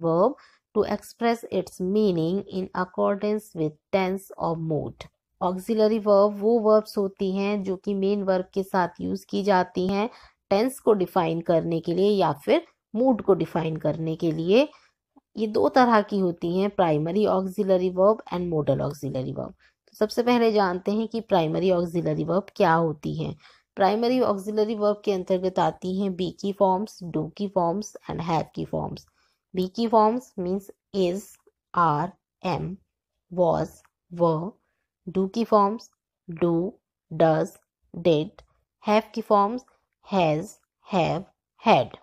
verb to express its meaning in accordance with tense or mood. Auxiliary verb वो verbs होती हैं जो कि main verb के साथ use की जाती हैं tense को define करने के लिए या फिर mood को define करने के लिए ये दो तरह की होती हैं primary auxiliary verb and modal auxiliary verb. तो सबसे पहले जानते हैं कि primary auxiliary verb क्या होती हैं प्राइमरी ऑक्सिलरी वर्ब के अंतर्गत आती हैं बी की फॉर्म्स डू की फॉर्म्स एंड हैव की forms Biki forms means is, are, am, was, were. Duki forms do, does, did. Have की forms has, have, had.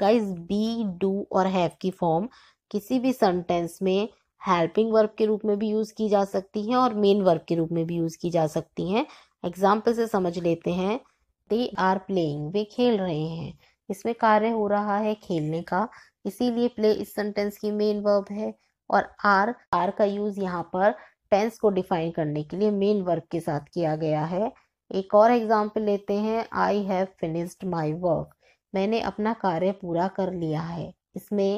Guys be do और have की फॉर्म किसी भी सेंटेंस में helping verb के रूप में भी यूज़ की जा सकती हैं और मेन वर्ब के रूप में भी यूज़ की जा सकती हैं एग्जाम्पल से समझ लेते हैं दे आर प्लेइंग वे खेल रहे हैं इसमें कार्य हो रहा है खेलने का इसीलिए प्ले इस सेंटेंस की मेन वर्ब है और आर आर का यूज यहाँ पर टेंस को डिफाइन करने के लिए मेन वर्ब के साथ किया गया है एक और एग्जाम्पल लेते हैं I have finished my work मैंने अपना कार्य पूरा कर लिया है इसमें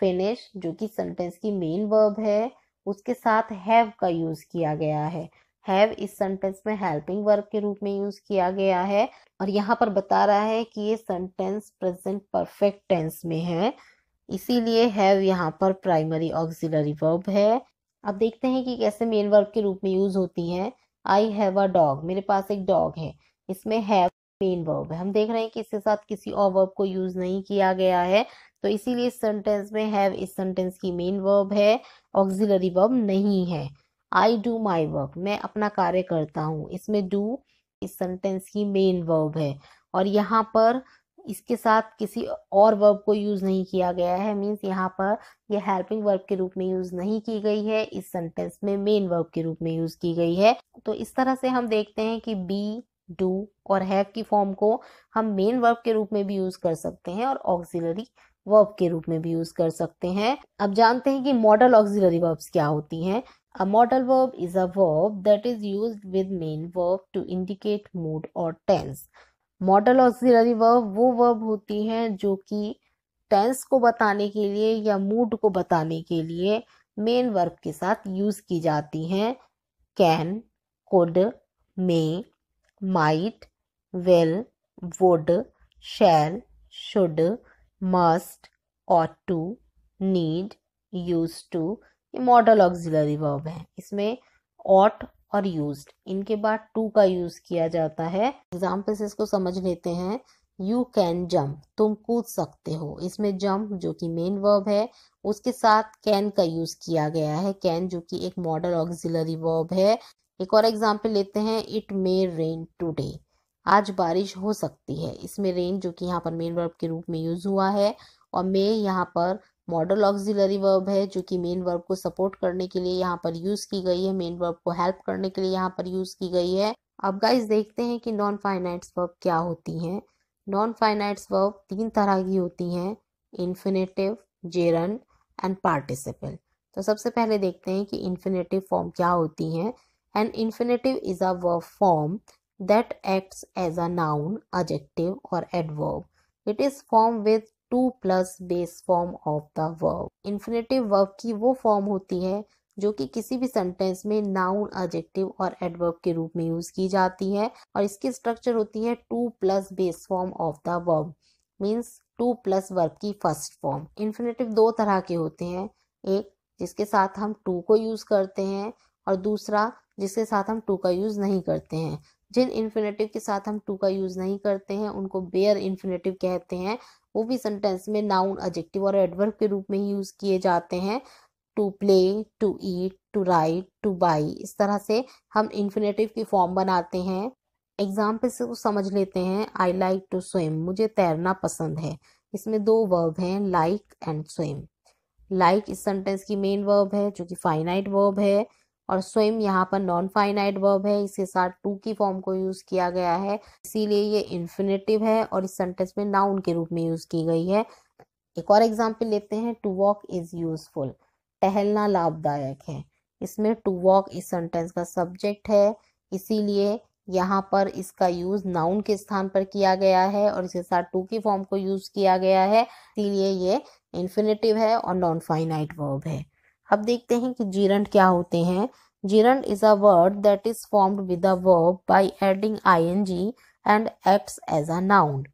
फिनिश जो कि सेंटेंस की मेन वर्ब है उसके साथ हैव का यूज किया गया है हैव इस सेंटेंस में हेल्पिंग वर्ब के रूप में यूज किया गया है और यहाँ पर बता रहा है कि ये सेंटेंस प्रेजेंट परफेक्ट टेंस में है इसीलिए हैव यहाँ पर प्राइमरी ऑक्सिलरी वर्ब है अब देखते हैं कि कैसे मेन वर्ब के रूप में यूज होती है आई हैव अ डॉग मेरे पास एक डॉग है इसमें हैव मेन वर्ब है हम देख रहे हैं कि इसके साथ किसी और वर्ब को यूज नहीं किया गया है तो इसीलिए इस सेंटेंस में हैव इस सेंटेंस की मेन वर्ब है ऑक्सिलरी वर्ब नहीं है आई डू माई वर्क मैं अपना कार्य करता हूँ इसमें डू इस सेंटेंस की मेन वर्ब है और यहाँ पर इसके साथ किसी और वर्ब को यूज़ नहीं किया गया है मीन्स यहाँ पर यह हेल्पिंग वर्ब के रूप में यूज़ नहीं की गई है इस सेंटेंस में मेन वर्ब के रूप में यूज़ की गई है तो इस तरह से हम देखते हैं कि बी डू और हैव की फॉर्म को हम मेन वर्ब के रूप में भी यूज़ कर सकते हैं और ऑक्सिलरी वर्ब के रूप में भी यूज़ कर सकते हैं अब जानते हैं कि मॉडल ऑक्सिलरी वर्ब्स क्या होती हैं a modal verb is a verb that is used with main verb to indicate mood और टेंस मॉडल ऑक्सिलरी वर्ब वो वर्ब होती हैं जो कि टेंस को बताने के लिए या मूड को बताने के लिए मेन वर्ब के साथ यूज़ की जाती हैं can could may might will would shall should must ought to need used to ये मॉडल ऑक्सिलरी वर्ब हैं इसमें ऑट और यूज्ड इनके बाद टू का यूज किया जाता है एग्जाम्पल इसको समझ लेते हैं यू कैन जम्प तुम कूद सकते हो इसमें जम्प जो कि मेन वर्ब है उसके साथ कैन का यूज किया गया है कैन जो कि एक मॉडल ऑक्सिलरी वर्ब है एक और एग्जाम्पल लेते हैं इट मे रेन टूडे आज बारिश हो सकती है इसमें रेन जो कि यहाँ पर मेन वर्ब के रूप में यूज हुआ है और मे यहाँ पर मॉडल ऑक्सिलरी वर्ब है जो कि मेन वर्ब को सपोर्ट करने के लिए यहाँ पर यूज़ की गई है मेन वर्ब को हेल्प करने के लिए यहाँ पर यूज़ की गई है अब गाइज देखते हैं कि नॉन फाइनाइट्स वर्ब क्या होती हैं नॉन फाइनाइट्स वर्ब तीन तरह की होती हैं इन्फिनेटिव जेरन एंड पार्टिसिपल तो सबसे पहले देखते हैं कि इन्फिनेटिव फॉर्म क्या होती हैं and infinitive is a verb form that acts as a noun adjective और adverb it is form with to plus base form of the verb infinitive verb की वो फॉर्म होती है जो कि किसी भी सेंटेंस में नाउन एडजेक्टिव और एडवर्ब के रूप में यूज की जाती है और इसकी स्ट्रक्चर होती है to plus base form of the verb means to plus verb की फर्स्ट फॉर्म इन्फिनेटिव दो तरह के होते हैं एक जिसके साथ हम टू को यूज करते हैं और दूसरा जिसके साथ हम टू का यूज नहीं करते हैं जिन इन्फिनेटिव के साथ हम टू का यूज़ नहीं करते हैं उनको बेयर इन्फिनेटिव कहते हैं वो भी सेंटेंस में नाउन एडजेक्टिव और एडवर्ब के रूप में ही यूज़ किए जाते हैं to play to eat to write to buy इस तरह से हम इन्फिनेटिव की फॉर्म बनाते हैं एग्जाम्पल से कुछ समझ लेते हैं आई लाइक टू स्विम मुझे तैरना पसंद है इसमें दो वर्ब हैं लाइक एंड स्विम लाइक इस सेंटेंस की मेन वर्ब है जो कि फाइनाइट वर्ब है और स्वयं यहाँ पर नॉन फाइनाइट वर्ब है इसके साथ टू की फॉर्म को यूज किया गया है इसीलिए ये इन्फिनेटिव है और इस सेंटेंस में नाउन के रूप में यूज की गई है एक और एग्जाम्पल लेते हैं टू वॉक इज यूजफुल टहलना लाभदायक है इसमें टू वॉक इस सेंटेंस का सब्जेक्ट है इसीलिए यहाँ पर इसका यूज नाउन के स्थान पर किया गया है और इसके साथ टू की फॉर्म को यूज किया गया है इसीलिए ये इन्फिनेटिव है और नॉन फाइनाइट वर्ब है अब देखते हैं कि जीरंड क्या होते हैं gerund is a word that is formed with a verb by adding ING and acts as a noun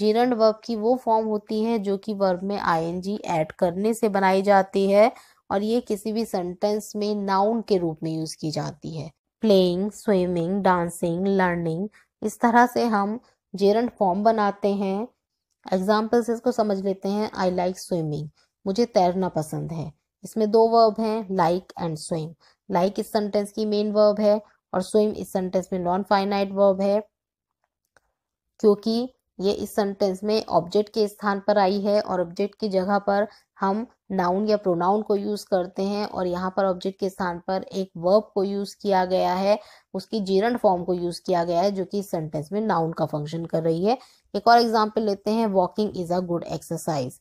gerund verb की वो फॉर्म होती है जो कि वर्ब में आईएनजी ऐड करने से बनाई जाती है और ये किसी भी सेंटेंस में नाउन के रूप में यूज की जाती है प्लेइंग स्विमिंग डांसिंग लर्निंग इस तरह से हम जेरंड फॉर्म बनाते हैं एग्जाम्पल से इसको समझ लेते हैं आई लाइक स्विमिंग मुझे तैरना पसंद है इसमें दो वर्ब हैं लाइक एंड स्वयं लाइक इस सेंटेंस की मेन वर्ब है और स्विम इस सेंटेंस में नॉन फाइनाइट वर्ब है क्योंकि ये इस सेंटेंस में ऑब्जेक्ट के स्थान पर आई है और ऑब्जेक्ट की जगह पर हम नाउन या प्रोनाउन को यूज करते हैं और यहाँ पर ऑब्जेक्ट के स्थान पर एक वर्ब को यूज किया गया है उसकी जीरण फॉर्म को यूज किया गया है जो कि इस सेंटेंस में नाउन का फंक्शन कर रही है एक और एग्जाम्पल लेते हैं walking is a good exercise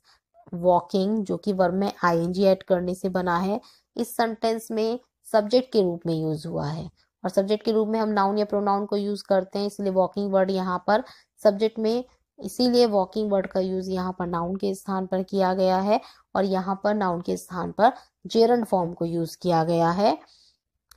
walking जो कि वर्ब में आई एन जी एड करने से बना है इस सेंटेंस में सब्जेक्ट के रूप में यूज हुआ है और सब्जेक्ट के रूप में हम नाउन या प्रोनाउन को यूज करते हैं इसलिए वॉकिंग वर्ड यहाँ पर सब्जेक्ट में इसीलिए वॉकिंग वर्ड का यूज यहाँ पर नाउन के स्थान पर किया गया है और यहाँ पर नाउन के स्थान पर जेरन फॉर्म को यूज किया गया है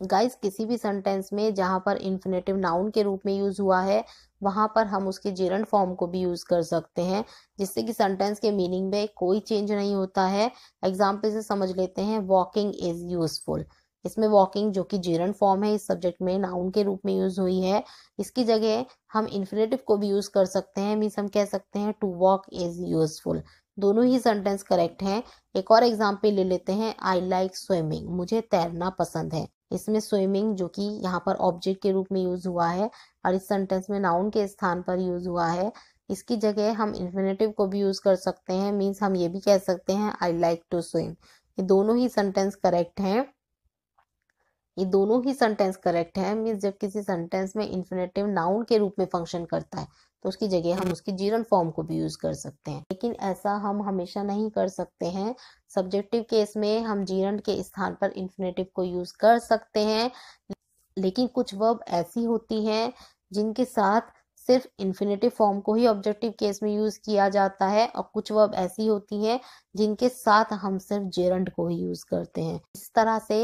गाइस किसी भी सेंटेंस में जहाँ पर इन्फिनेटिव नाउन के रूप में यूज़ हुआ है वहाँ पर हम उसके जेरन फॉर्म को भी यूज़ कर सकते हैं जिससे कि सेंटेंस के मीनिंग में कोई चेंज नहीं होता है एग्जाम्पल से समझ लेते हैं वॉकिंग इज़ यूज़फुल इसमें वॉकिंग जो कि जेरन फॉर्म है इस सब्जेक्ट में नाउन के रूप में यूज़ हुई है इसकी जगह हम इन्फिनेटिव को भी यूज़ कर सकते हैं मीन्स हम कह सकते हैं टू वॉक इज़ यूज़फुल दोनों ही सेंटेंस करेक्ट हैं एक और एग्जाम्पल ले लेते हैं आई लाइक स्विमिंग मुझे तैरना पसंद है इसमें स्विमिंग जो कि यहाँ पर ऑब्जेक्ट के रूप में यूज हुआ है और इस सेंटेंस में नाउन के स्थान पर यूज हुआ है इसकी जगह हम इन्फिनेटिव को भी यूज कर सकते हैं मीन्स हम ये भी कह सकते हैं आई लाइक टू स्विम ये दोनों ही सेंटेंस करेक्ट हैं ये दोनों ही सेंटेंस करेक्ट है मीन्स जब किसी सेंटेंस में इन्फिनेटिव नाउन के रूप में फंक्शन करता है तो उसकी जगह हम उसकी जीरल फॉर्म को भी यूज कर सकते हैं लेकिन ऐसा हम हमेशा नहीं कर सकते हैं सब्जेक्टिव केस में हम जीरन के स्थान पर इन्फिनेटिव को यूज कर सकते हैं लेकिन कुछ वर्ब ऐसी होती हैं जिनके साथ सिर्फ इन्फिनेटिव फॉर्म को ही ऑब्जेक्टिव केस में यूज किया जाता है और कुछ वर्ब ऐसी होती हैं जिनके साथ हम सिर्फ जेरंड को ही यूज करते हैं इस तरह से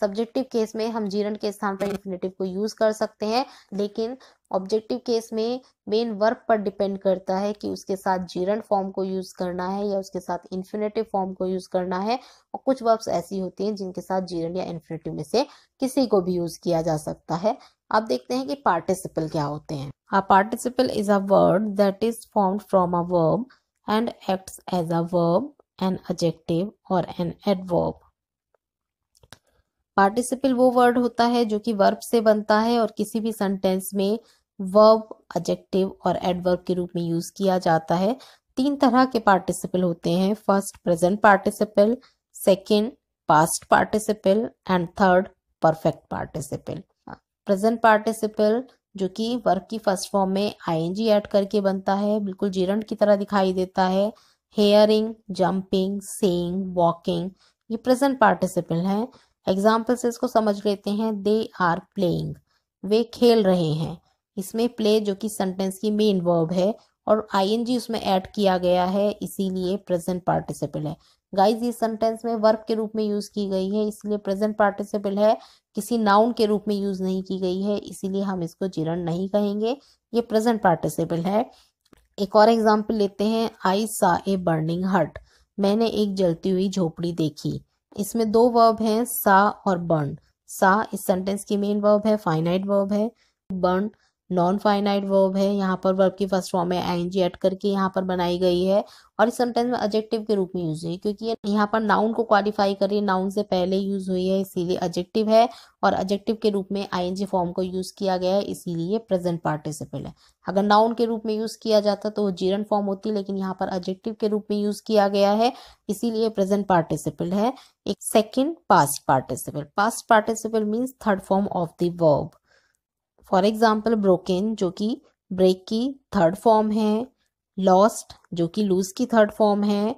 सब्जेक्टिव केस में हम जीरन के स्थान पर इन्फिनेटिव को यूज कर सकते हैं लेकिन ऑब्जेक्टिव केस में मेन वर्ब पर डिपेंड करता है कि उसके साथ जीरन फॉर्म को यूज करना है या उसके साथ इन्फिनेटिव फॉर्म को यूज करना है और कुछ वर्ब्स ऐसी होती हैं जिनके साथ जीरन या इन्फिनेटिव में से किसी को भी यूज किया जा सकता है अब देखते हैं कि पार्टिसिपल क्या होते हैं a participle is a word that is formed from a verb and acts as a verb an adjective और एन एडवर्ब पार्टिसिपल वो वर्ड होता है जो कि वर्ब से बनता है और किसी भी सेंटेंस में वर्ब एजेक्टिव और एडवर्ब के रूप में यूज किया जाता है तीन तरह के पार्टिसिपल होते हैं first present participle second past participle and third perfect participle present participle जो कि वर्ब की फर्स्ट फॉर्म में आईएनजी ऐड करके बनता है बिल्कुल जीरंट की तरह दिखाई देता है हेयरिंग जंपिंग सेइंग वॉकिंग ये प्रेजेंट पार्टिसिपल हैं एग्जाम्पल से इसको समझ लेते हैं दे आर प्लेइंग वे खेल रहे हैं इसमें प्ले जो कि सेंटेंस की मेन वर्ब है और आईएनजी उसमें ऐड किया गया है इसीलिए प्रेजेंट पार्टिसिपल है गाइज ये सेंटेंस में वर्ब के रूप में यूज की गई है इसलिए प्रेजेंट पार्टिसिपल है किसी नाउन के रूप में यूज नहीं की गई है इसीलिए हम इसको जिरण नहीं कहेंगे ये प्रेजेंट पार्टिसिपल है एक और एग्जाम्पल लेते हैं आई सा ए बर्निंग हट मैंने एक जलती हुई झोपड़ी देखी इसमें दो वर्ब हैं सा और बर्न सा इस सेंटेंस की मेन वर्ब है फाइनाइट वर्ब है बर्न नॉन फाइनाइट वर्ब है यहाँ पर वर्ब की फर्स्ट फॉर्म में आई एन एड करके यहाँ पर बनाई गई है और इस सेंटेंस में एडजेक्टिव के रूप में यूज हुई क्योंकि ये यहाँ पर नाउन को क्वालिफाई कर रही है नाउन से पहले यूज हुई है इसीलिए एडजेक्टिव है और एडजेक्टिव के रूप में आईएनजी फॉर्म को यूज किया गया है इसीलिए प्रेजेंट पार्टिसिपल है अगर नाउन के रूप में यूज किया जाता तो वो जीरन फॉर्म होती लेकिन यहाँ पर एडजेक्टिव के रूप में यूज किया गया है इसीलिए प्रेजेंट पार्टिसिपल है एक second past participle past participle means third form of the verb for example broken जो कि ब्रेक की थर्ड फॉर्म है लॉस्ट जो कि लूज की थर्ड फॉर्म है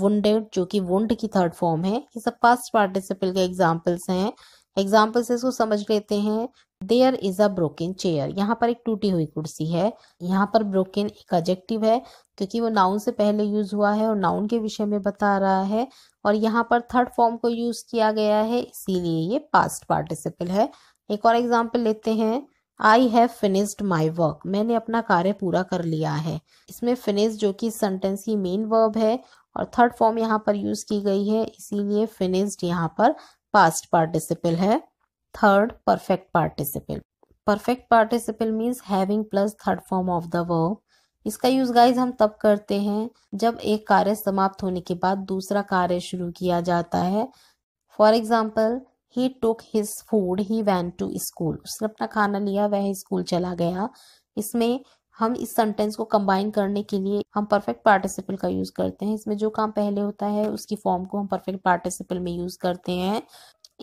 वुंडेड जो कि वुंड की थर्ड फॉर्म है ये सब पास्ट पार्टिसिपल के एग्जाम्पल्स हैं एग्जाम्पल से इसको समझ लेते हैं there is a broken chair यहाँ पर एक टूटी हुई कुर्सी है यहाँ पर ब्रोकन एक एडजेक्टिव है क्योंकि वो नाउन से पहले यूज हुआ है और नाउन के विषय में बता रहा है और यहाँ पर थर्ड फॉर्म को यूज किया गया है इसीलिए ये पास्ट पार्टिसिपल है एक और एग्जाम्पल लेते हैं I have finished my work मैंने अपना कार्य पूरा कर लिया है इसमें फिनिश जो कि सेंटेंस की मेन वर्ब है और थर्ड फॉर्म यहाँ पर यूज की गई है इसीलिए फिनिश्ड यहाँ पर पास्ट पार्टिसिपल है third perfect participle perfect participle means having plus third form of the verb इसका यूज गाइज हम तब करते हैं जब एक कार्य समाप्त होने के बाद दूसरा कार्य शुरू किया जाता है for example he took his food he went to school उसने अपना खाना लिया वह स्कूल चला गया इसमें हम इस सेंटेंस को कंबाइन करने के लिए हम परफेक्ट पार्टिसिपल का यूज़ करते हैं इसमें जो काम पहले होता है उसकी फॉर्म को हम परफेक्ट पार्टिसिपल में यूज़ करते हैं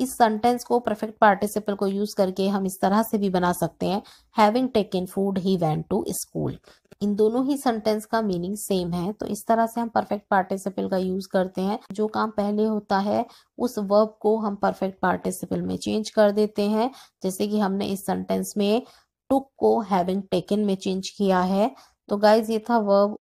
इस सेंटेंस को परफेक्ट पार्टिसिपल को यूज़ करके हम इस तरह से भी बना सकते हैं having taken food he went to school इन दोनों ही सेंटेंस का मीनिंग सेम है तो इस तरह से हम परफेक्ट पार्टिसिपल का यूज करते हैं जो काम पहले होता है उस वर्ब को हम परफेक्ट पार्टिसिपल में चेंज कर देते हैं जैसे कि हमने इस सेंटेंस में टुक को हैविंग टेकन में चेंज किया है तो गाइज ये था वर्ब